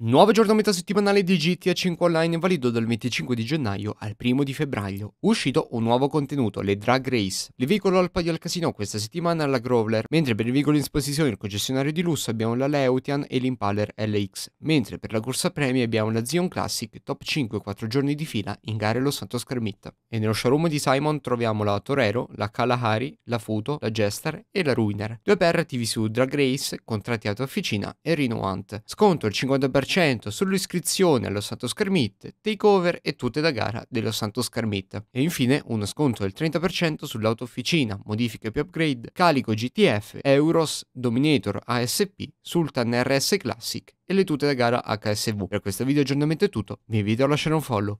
Nuovo aggiornamento settimanale di GTA 5 Online valido dal 25 di gennaio al 1 di febbraio. Uscito un nuovo contenuto, le Drag Race. Le veicolo al palio al casino questa settimana alla Grovler, mentre per il veicolo in esposizione il concessionario di lusso abbiamo la Leutian e l'Impaler LX, mentre per la corsa premi abbiamo la Zion Classic top 5 4 giorni di fila in gare Lo Santo Schermitta. E nello showroom di Simon troviamo la Torero, la Kalahari, la Futo, la Jester e la Ruiner. Due per attivi su Drag Race, contratti auto officina e Rino Hunt. Sconto il 50% 50% sull'iscrizione allo Santos Carmit, takeover e tutte da gara dello Santos Carmit. E infine uno sconto del 30% sull'autofficina, modifiche più upgrade, calico GTF, Euros, Dominator ASP, Sultan RS Classic e le tute da gara HSV. Per questo video aggiornamento è tutto, vi invito a lasciare un follow